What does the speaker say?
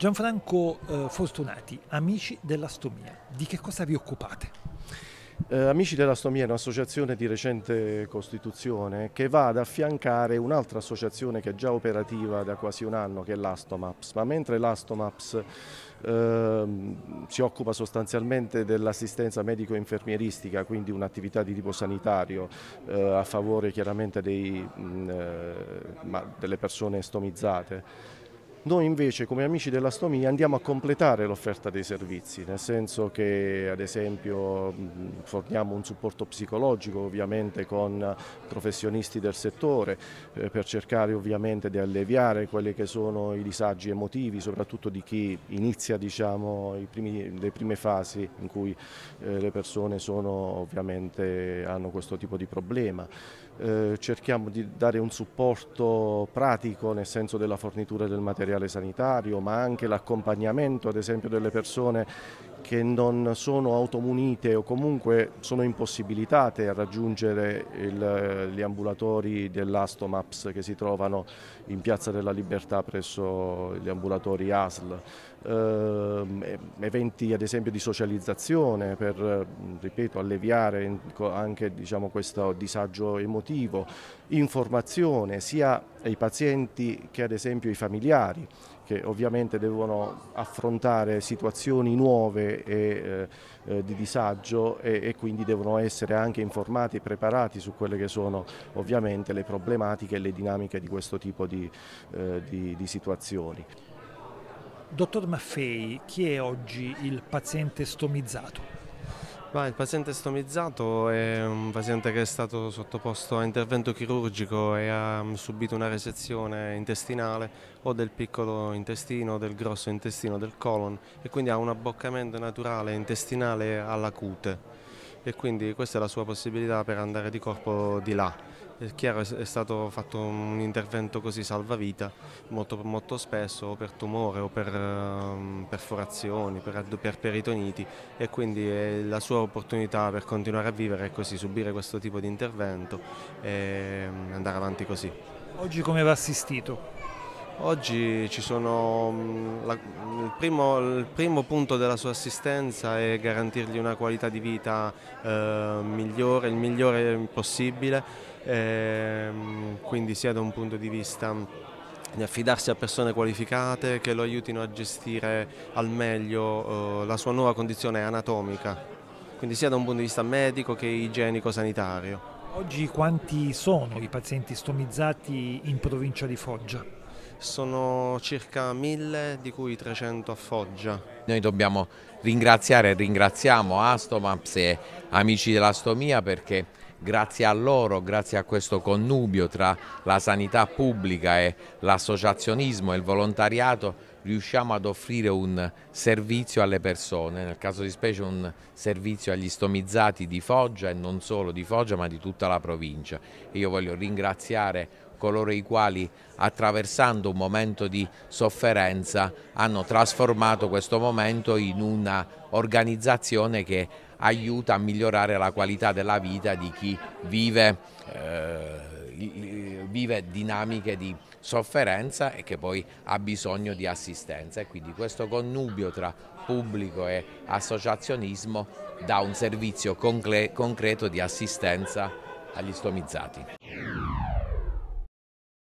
Gianfranco eh, Fortunati, Amici dell'Astomia, di che cosa vi occupate? Eh, Amici dell'Astomia è un'associazione di recente costituzione che va ad affiancare un'altra associazione che è già operativa da quasi un anno che è l'Astomaps, ma mentre l'Astomaps eh, si occupa sostanzialmente dell'assistenza medico-infermieristica, quindi un'attività di tipo sanitario eh, a favore chiaramente dei, mh, mm, eh, delle persone estomizzate, noi invece come amici della Stomia andiamo a completare l'offerta dei servizi, nel senso che ad esempio forniamo un supporto psicologico ovviamente con professionisti del settore eh, per cercare ovviamente di alleviare quelli che sono i disagi emotivi, soprattutto di chi inizia diciamo, primi, le prime fasi in cui eh, le persone sono, ovviamente hanno questo tipo di problema. Eh, cerchiamo di dare un supporto pratico nel senso della fornitura del materiale materiale sanitario, ma anche l'accompagnamento ad esempio delle persone che non sono automunite o comunque sono impossibilitate a raggiungere il, eh, gli ambulatori dell'Astomaps che si trovano in Piazza della Libertà presso gli ambulatori ASL. Eh, eventi ad esempio di socializzazione per, ripeto, alleviare anche diciamo, questo disagio emotivo, informazione sia ai pazienti che ad esempio ai familiari che ovviamente devono affrontare situazioni nuove e, eh, eh, di disagio e, e, quindi devono essere anche informati e preparati su quelle che sono ovviamente le problematiche e le dinamiche di questo tipo di, eh, di, di situazioni. Dottor Maffei, chi è oggi il paziente stomizzato? Ma il paziente stomizzato è un paziente che è stato sottoposto a intervento chirurgico e ha subito una resezione intestinale o del piccolo intestino, del grosso intestino, del colon e quindi ha un abboccamento naturale intestinale alla cute e quindi questa è la sua possibilità per andare di corpo di là è chiaro è stato fatto un intervento così salvavita molto, molto spesso o per tumore o per um, perforazioni, per, per, peritoniti e quindi eh, la sua opportunità per continuare a vivere è così, subire questo tipo di intervento e um, andare avanti così. Oggi come va assistito? Oggi sono, mm, la, il, primo, il, primo, punto della sua assistenza è garantirgli una qualità di vita eh, migliore, il migliore possibile ehm, quindi sia da un punto di vista di affidarsi a persone qualificate che lo aiutino a gestire al meglio eh, la sua nuova condizione anatomica, quindi sia da un punto di vista medico che igienico-sanitario. Oggi quanti sono i pazienti stomizzati in provincia di Foggia? Sono circa 1000, di cui 300 a Foggia. Noi dobbiamo ringraziare e ringraziamo Astomaps e Amici dell'Astomia perché grazie a loro, grazie a questo connubio tra la sanità pubblica e l'associazionismo e il volontariato riusciamo ad offrire un servizio alle persone, nel caso di specie un servizio agli stomizzati di Foggia e non solo di Foggia ma di tutta la provincia. Io voglio ringraziare coloro i quali attraversando un momento di sofferenza hanno trasformato questo momento in un'organizzazione che aiuta a migliorare la qualità della vita di chi vive, eh, vive dinamiche di sofferenza e che poi ha bisogno di assistenza e quindi questo connubio tra pubblico e associazionismo dà un servizio concreto di assistenza agli stomizzati.